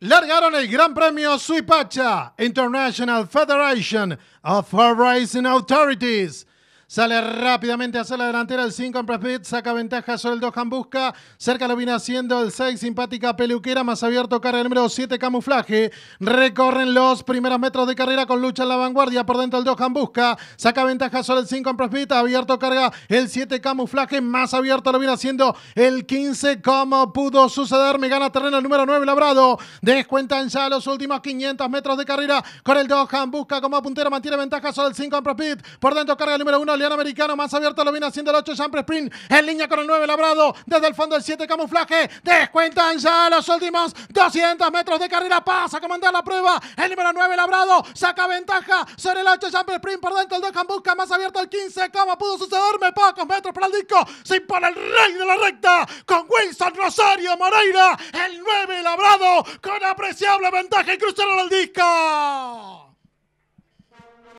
largaron el Gran Premio Suipacha International Federation of Horizon Authorities Sale rápidamente hacia la delantera el 5 en saca ventaja sobre el 2 Busca. Cerca lo viene haciendo el 6, simpática peluquera, más abierto carga el número 7, camuflaje. Recorren los primeros metros de carrera con lucha en la vanguardia. Por dentro el 2 Busca, saca ventaja sobre el 5 en abierto carga el 7, camuflaje. Más abierto lo viene haciendo el 15, como pudo suceder. Me gana terreno el número 9, Labrado. Descuentan ya los últimos 500 metros de carrera con el 2 Busca como puntero, mantiene ventaja sobre el 5 en Por dentro carga el número 1, italiano americano más abierto lo viene haciendo el 8 Jumper Sprint en línea con el 9 Labrado desde el fondo del 7 camuflaje descuentan ya los últimos 200 metros de carrera pasa a comandar la prueba el número 9 Labrado saca ventaja sobre el 8 Jumper Sprint por dentro el 2 busca más abierto el 15 como pudo sucederme pocos metros para el disco se impone el rey de la recta con Wilson Rosario Moreira el 9 Labrado con apreciable ventaja y cruzaron el disco